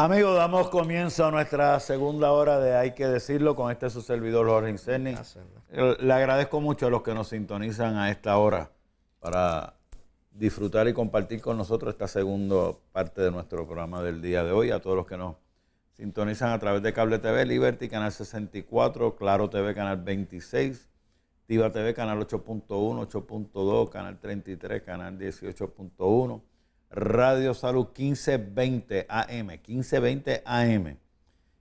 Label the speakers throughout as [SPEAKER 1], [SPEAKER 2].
[SPEAKER 1] Amigos, damos comienzo a nuestra segunda hora de Hay que decirlo con este su servidor Jorge Inseni. Eh, le agradezco mucho a los que nos sintonizan a esta hora para disfrutar y compartir con nosotros esta segunda parte de nuestro programa del día de hoy. A todos los que nos sintonizan a través de Cable TV, Liberty, Canal 64, Claro TV, Canal 26, Tiva TV, Canal 8.1, 8.2, Canal 33, Canal 18.1. Radio Salud 1520 AM, 1520 AM.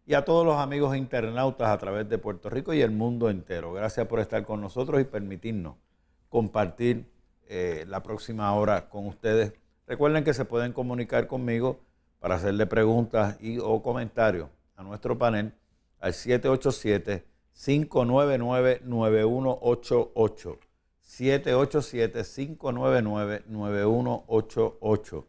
[SPEAKER 1] Y a todos los amigos e internautas a través de Puerto Rico y el mundo entero. Gracias por estar con nosotros y permitirnos compartir eh, la próxima hora con ustedes. Recuerden que se pueden comunicar conmigo para hacerle preguntas y o comentarios a nuestro panel al 787 599 9188. 787-599-9188.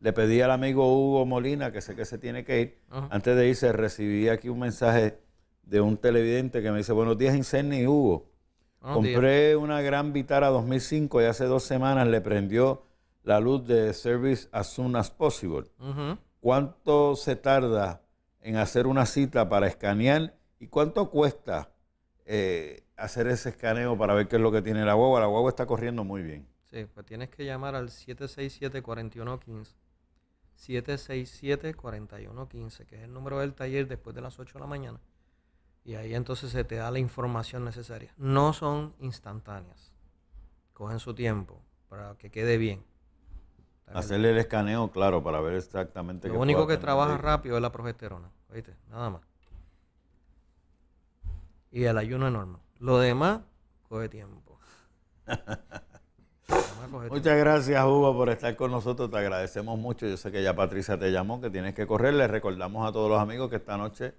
[SPEAKER 1] Le pedí al amigo Hugo Molina, que sé que se tiene que ir, antes de irse recibí aquí un mensaje de un televidente que me dice, buenos días y Hugo.
[SPEAKER 2] Compré
[SPEAKER 1] una gran Vitara 2005 y hace dos semanas le prendió la luz de Service as soon as possible. ¿Cuánto se tarda en hacer una cita para escanear y cuánto cuesta eh, hacer ese escaneo para ver qué es lo que tiene la guagua. La guagua está corriendo muy bien.
[SPEAKER 2] Sí, pues tienes que llamar al 767-4115. 767-4115, que es el número del taller después de las 8 de la mañana. Y ahí entonces se te da la información necesaria. No son instantáneas. Cogen su tiempo para que
[SPEAKER 1] quede bien. Hacerle el escaneo, claro, para ver exactamente. Lo único que trabaja
[SPEAKER 2] rápido es la progesterona, ¿oíste? Nada más y el ayuno enorme.
[SPEAKER 1] Lo demás
[SPEAKER 2] coge tiempo. Muchas
[SPEAKER 1] gracias, Hugo, por estar con nosotros. Te agradecemos mucho. Yo sé que ya Patricia te llamó, que tienes que correr. Le recordamos a todos los amigos que esta noche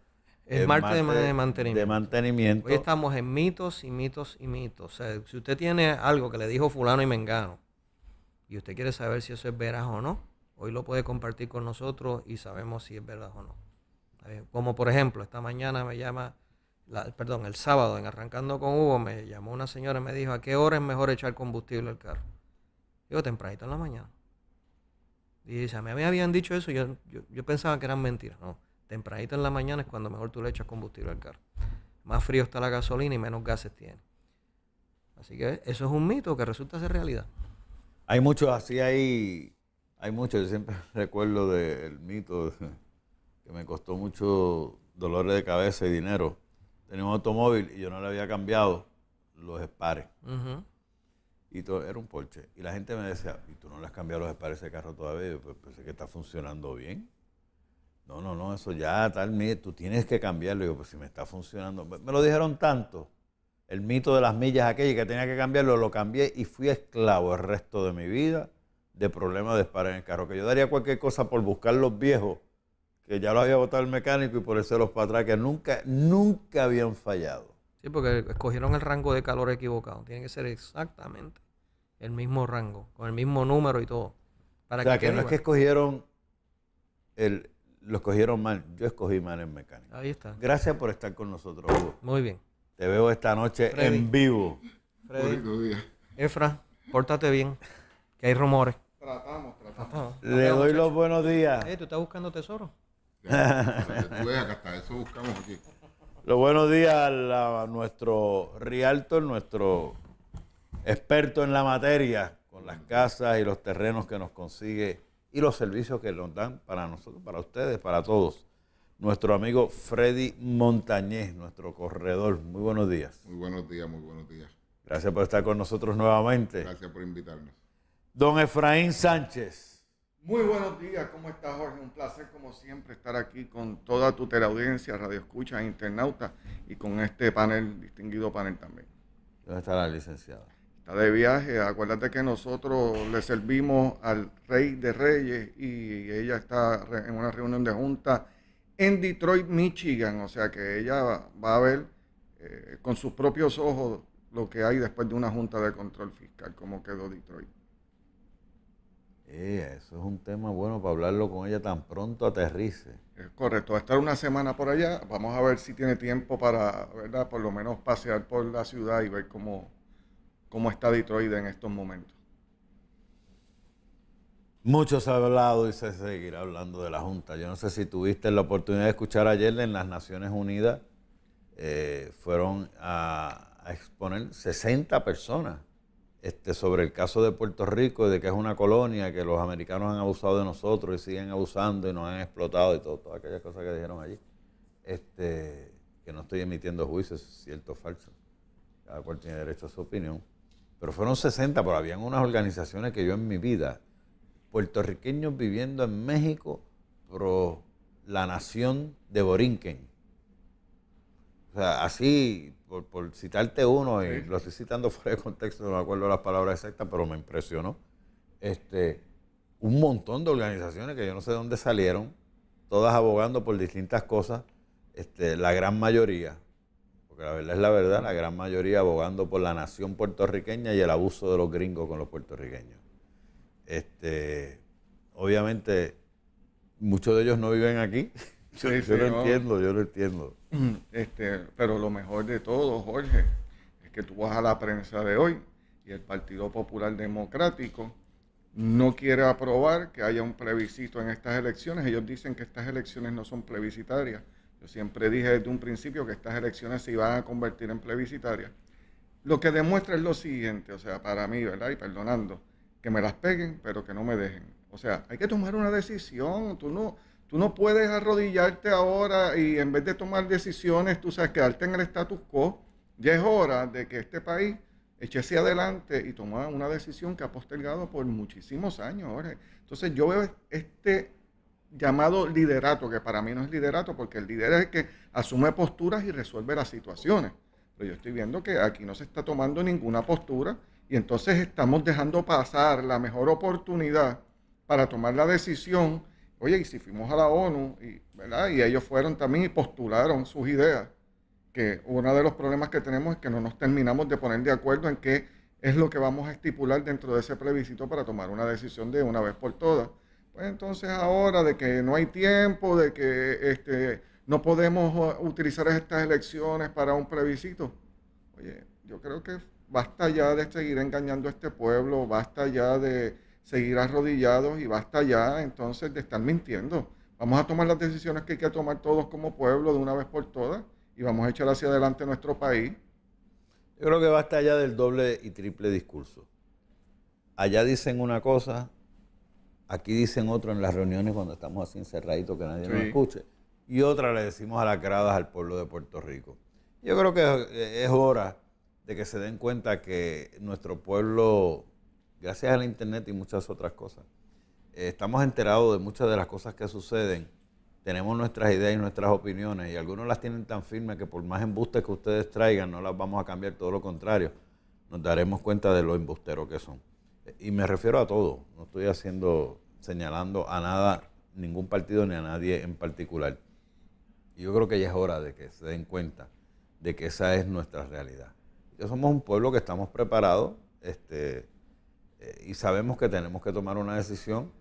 [SPEAKER 1] es martes, de, mantenimiento. de, mantenimiento. Hoy estamos en
[SPEAKER 2] mitos y mitos y mitos. O sea, si usted tiene algo que le dijo fulano y mengano y usted quiere saber si eso es veraz o no, hoy lo puede compartir con nosotros y sabemos si es verdad o no. Como por ejemplo, esta mañana me llama perdón, el sábado en Arrancando con Hugo me llamó una señora y me dijo, ¿a qué hora es mejor echar combustible al carro? Digo, tempranito en la mañana. Y dice, a mí me habían dicho eso, yo, yo, pensaba que eran mentiras. No, tempranito en la mañana es cuando mejor tú le echas combustible al carro. Más frío está la gasolina y menos gases tiene. Así que eso es un mito que resulta ser realidad.
[SPEAKER 1] Hay muchos, así hay, hay muchos. Yo siempre recuerdo del mito que me costó mucho dolores de cabeza y dinero tenía un automóvil y yo no le había cambiado los espares. Y todo, era un Porsche. Y la gente me decía, ¿y tú no le has cambiado los espares de ese carro todavía? Yo pues pensé que está funcionando bien. No, no, no, eso ya, tal, tú tienes que cambiarlo. yo, pues si me está funcionando. Me lo dijeron tanto. El mito de las millas aquella que tenía que cambiarlo, lo cambié y fui esclavo el resto de mi vida de problemas de Spares en el carro. Que yo daría cualquier cosa por buscar los viejos que ya lo había votado el mecánico y por eso los patraques nunca, nunca habían fallado.
[SPEAKER 2] Sí, porque escogieron el rango de calor equivocado. Tiene que ser exactamente el mismo rango, con el mismo número y todo. Para o sea, que, no es que
[SPEAKER 1] escogieron, el, lo escogieron mal. Yo escogí mal el mecánico. Ahí está. Gracias por estar con nosotros, Muy bien. Te veo esta noche en vivo.
[SPEAKER 3] Freddy. Efra,
[SPEAKER 2] pórtate bien, que hay
[SPEAKER 1] rumores.
[SPEAKER 3] tratamos. tratamos. Le doy los
[SPEAKER 2] buenos días. Eh, ¿Tú estás buscando tesoro?
[SPEAKER 1] eso
[SPEAKER 3] buscamos aquí.
[SPEAKER 1] Los buenos días a, nuestro Rialto, nuestro experto en la materia, con las casas y los terrenos que nos consigue y los servicios que nos dan para nosotros, para ustedes, para todos. Nuestro amigo Freddy Montañez, nuestro corredor. Muy buenos días. Muy buenos días, muy buenos días. Gracias por estar con nosotros nuevamente. Gracias por invitarnos. Don Efraín Sánchez
[SPEAKER 3] muy buenos días, ¿cómo estás Jorge? Un placer como siempre estar aquí con toda tu teleaudiencia, radio escucha, e internauta y con este panel, distinguido panel también.
[SPEAKER 1] ¿Dónde está la licenciada?
[SPEAKER 3] Está de viaje, acuérdate que nosotros le servimos al rey de reyes y ella está en una reunión de junta en Detroit, Michigan, o sea que ella va a ver eh, con sus propios ojos lo que hay después de una junta de control fiscal como quedó Detroit eso es un tema bueno para hablarlo con ella tan pronto aterrice. Es eh, correcto, va a estar una semana por allá, vamos a ver si tiene tiempo para, ¿verdad? Por lo menos pasear por la ciudad y ver cómo, cómo está Detroit en estos momentos.
[SPEAKER 1] Mucho se ha hablado y se seguirá hablando de la Junta. Yo no sé si tuviste la oportunidad de escuchar ayer en las Naciones Unidas, eh, fueron a exponer 60 personas este, sobre el caso de Puerto Rico, de que es una colonia, que los americanos han abusado de nosotros y siguen abusando y nos han explotado y todo, todas aquellas cosas que dijeron allí. Este, que no estoy emitiendo juicios, cierto o falso. Cada cual tiene derecho a su opinión. Pero fueron 60, pero habían unas organizaciones que yo en mi vida, puertorriqueños viviendo en México, pro la nación de Borinquen. O sea, así, por, citarte uno, y lo estoy citando fuera de contexto, no me acuerdo las palabras exactas, pero me impresionó. Este, un montón de organizaciones que yo no sé de dónde salieron, todas abogando por distintas cosas, este, la gran mayoría, porque la verdad es la verdad, la gran mayoría abogando por la nación puertorriqueña y el abuso de los gringos con los puertorriqueños. Este, obviamente, muchos de ellos no viven aquí. yo lo entiendo, yo lo entiendo. Mm,
[SPEAKER 3] este, pero lo mejor de todo, Jorge, es que tú vas a la prensa de hoy y el Partido Popular Democrático no quiere aprobar que haya un plebiscito en estas elecciones. Ellos dicen que estas elecciones no son plebiscitarias. Yo siempre dije desde un principio que estas elecciones se iban a convertir en plebiscitarias. Lo que demuestra es lo siguiente, o sea, para mí, ¿verdad? Y perdonando, que me las peguen, pero que no me dejen. O sea, hay que tomar una decisión. Tú no, Tú no puedes arrodillarte ahora y en vez de tomar decisiones, tú sabes, quedarte en el status quo. Ya es hora de que este país eche hacia adelante y tome una decisión que ha postergado por muchísimos años. Entonces yo veo este llamado liderato, que para mí no es liderato, porque el líder es el que asume posturas y resuelve las situaciones. Pero yo estoy viendo que aquí no se está tomando ninguna postura y entonces estamos dejando pasar la mejor oportunidad para tomar la decisión Oye, y si fuimos a la ONU, y, ¿verdad? Y ellos fueron también y postularon sus ideas, que uno de los problemas que tenemos es que no nos terminamos de poner de acuerdo en qué es lo que vamos a estipular dentro de ese plebiscito para tomar una decisión de una vez por todas. Pues entonces ahora de que no hay tiempo, de que este, no podemos eh, utilizar estas elecciones para un plebiscito. Oye, yo creo que basta ya de seguir engañando a este pueblo, basta ya de seguir arrodillados y basta ya entonces de estar mintiendo. Vamos a tomar las decisiones que hay que tomar todos como pueblo de una vez por todas y vamos a echar hacia adelante nuestro país.
[SPEAKER 1] Yo creo que basta ya del doble y triple discurso. Allá dicen una cosa, aquí dicen otro en las reuniones cuando estamos así encerraditos que nadie nos escuche. Y otra le decimos a las gradas al pueblo de Puerto Rico. Yo creo que es hora de que se den cuenta que nuestro pueblo gracias al Internet y muchas otras cosas, eh, estamos enterados de muchas de las cosas que suceden, tenemos nuestras ideas y nuestras opiniones, y algunos las tienen tan firmes que por más embustes que ustedes traigan, no las vamos a cambiar, todo lo contrario, nos daremos cuenta de lo embusteros que son. Eh, y me refiero a todo, no estoy haciendo, señalando a nada, ningún partido ni a nadie en particular. Y yo creo que ya es hora de que se den cuenta de que esa es nuestra realidad. Yo somos un pueblo que estamos preparados, este, eh, y sabemos que tenemos que tomar una decisión.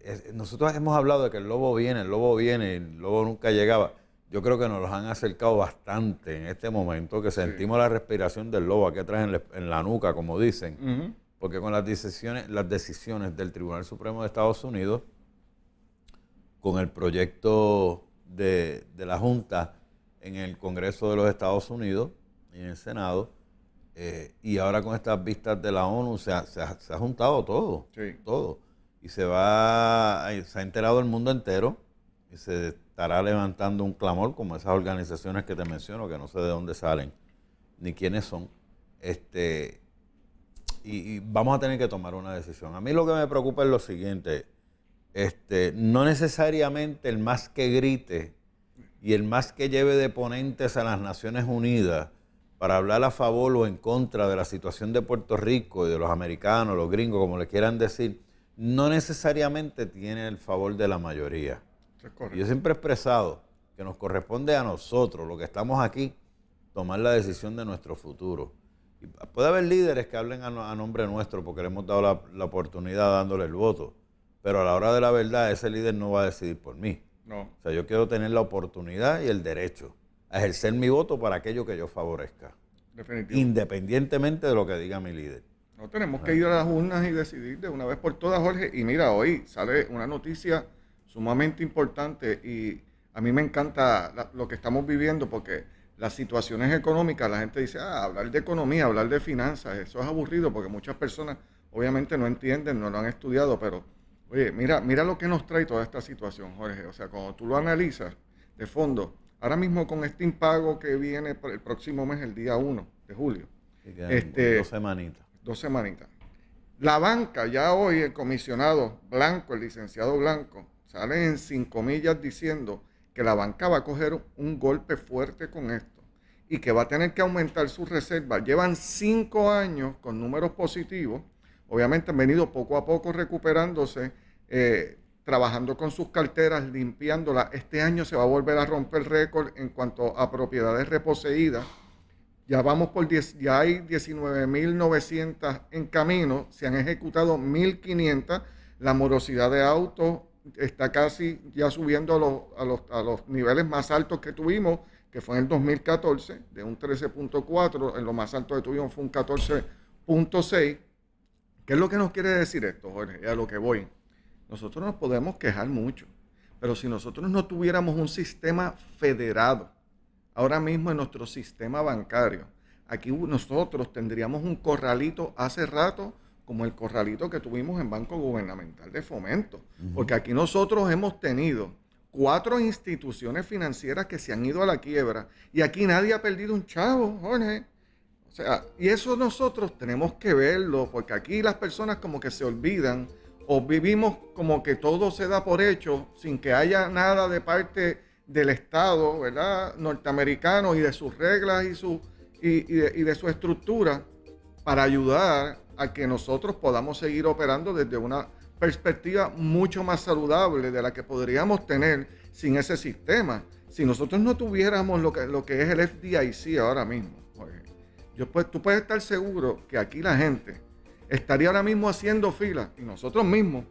[SPEAKER 1] Eh, nosotros hemos hablado de que el lobo viene, el lobo viene, el lobo nunca llegaba. Yo creo que nos los han acercado bastante en este momento, que sentimos la respiración del lobo aquí atrás en, la nuca, como dicen, porque con las decisiones, las decisiones del Tribunal Supremo de Estados Unidos, con el proyecto de la Junta en el Congreso de los Estados Unidos y en el Senado, eh, y ahora con estas vistas de la ONU se ha, juntado todo, todo. Y se va, eh, se ha enterado el mundo entero y se estará levantando un clamor como esas organizaciones que te menciono, que no sé de dónde salen ni quiénes son. Este, y, vamos a tener que tomar una decisión. A mí lo que me preocupa es lo siguiente. Este, no necesariamente el más que grite y el más que lleve de ponentes a las Naciones Unidas para hablar a favor o en contra de la situación de Puerto Rico y de los americanos, los gringos, como le quieran decir, no necesariamente tiene el favor de la mayoría. yo siempre he expresado que nos corresponde a nosotros, los que estamos aquí, tomar la decisión de nuestro futuro. puede haber líderes que hablen a, nombre nuestro porque le hemos dado la, la, oportunidad dándole el voto, pero a la hora de la verdad ese líder no va a decidir por mí. No. O sea, yo quiero tener la oportunidad y el derecho a ejercer mi voto para aquello que yo favorezca.
[SPEAKER 3] Independientemente de lo que diga mi líder. No tenemos que ir a las urnas y decidir de una vez por todas, Jorge. Y mira, hoy sale una noticia sumamente importante y a mí me encanta lo que estamos viviendo porque las situaciones económicas, la gente dice, ah, hablar de economía, hablar de finanzas, eso es aburrido porque muchas personas obviamente no entienden, no lo han estudiado, pero oye, mira, mira lo que nos trae toda esta situación, Jorge. O sea, cuando tú lo analizas de fondo, Ahora mismo con este impago que viene el próximo mes, el día 1 de julio. Este, dos semanitas. Dos semanitas. La banca, ya hoy el comisionado Blanco, el licenciado Blanco, sale en cinco millas diciendo que la banca va a coger un golpe fuerte con esto y que va a tener que aumentar sus reservas. Llevan cinco años con números positivos. Obviamente han venido poco a poco recuperándose. Eh, trabajando con sus carteras, limpiándolas. Este año se va a volver a romper el récord en cuanto a propiedades reposeídas. Ya vamos por 10, ya hay 19.900 en camino, se han ejecutado 1.500. La morosidad de autos está casi ya subiendo a los, niveles más altos que tuvimos, que fue en el 2014, de un 13.4, en lo más alto que tuvimos fue un 14.6. ¿Qué es lo que nos quiere decir esto, Jorge? A lo que voy nosotros nos podemos quejar mucho, pero si nosotros no tuviéramos un sistema federado, ahora mismo en nuestro sistema bancario, aquí nosotros tendríamos un corralito hace rato como el corralito que tuvimos en Banco Gubernamental de Fomento, porque aquí nosotros hemos tenido cuatro instituciones financieras que se han ido a la quiebra y aquí nadie ha perdido un chavo, Jorge. O sea, y eso nosotros tenemos que verlo, porque aquí las personas como que se olvidan o vivimos como que todo se da por hecho sin que haya nada de parte del Estado, ¿verdad? Norteamericano y de sus reglas y, su, y, de, su estructura para ayudar a que nosotros podamos seguir operando desde una perspectiva mucho más saludable de la que podríamos tener sin ese sistema. Si nosotros no tuviéramos lo que, es el FDIC ahora mismo, yo, pues, tú puedes estar seguro que aquí la gente estaría ahora mismo haciendo fila, y nosotros mismos,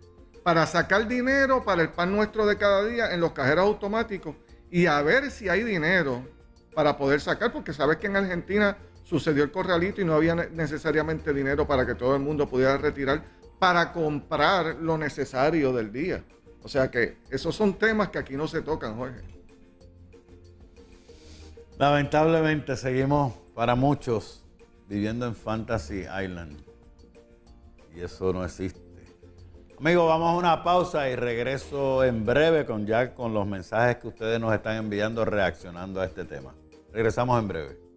[SPEAKER 3] para sacar dinero para el pan nuestro de cada día en los cajeros automáticos y a ver si hay dinero para poder sacar, porque sabes que en Argentina sucedió el corralito y no había necesariamente dinero para que todo el mundo pudiera retirar para comprar lo necesario del día. O sea que esos son temas que aquí no se tocan, Jorge.
[SPEAKER 1] Lamentablemente seguimos para muchos viviendo en Fantasy Island. Y eso no existe. Amigos, vamos a una pausa y regreso en breve con Jack con los mensajes que ustedes nos están enviando reaccionando a este tema. Regresamos en breve.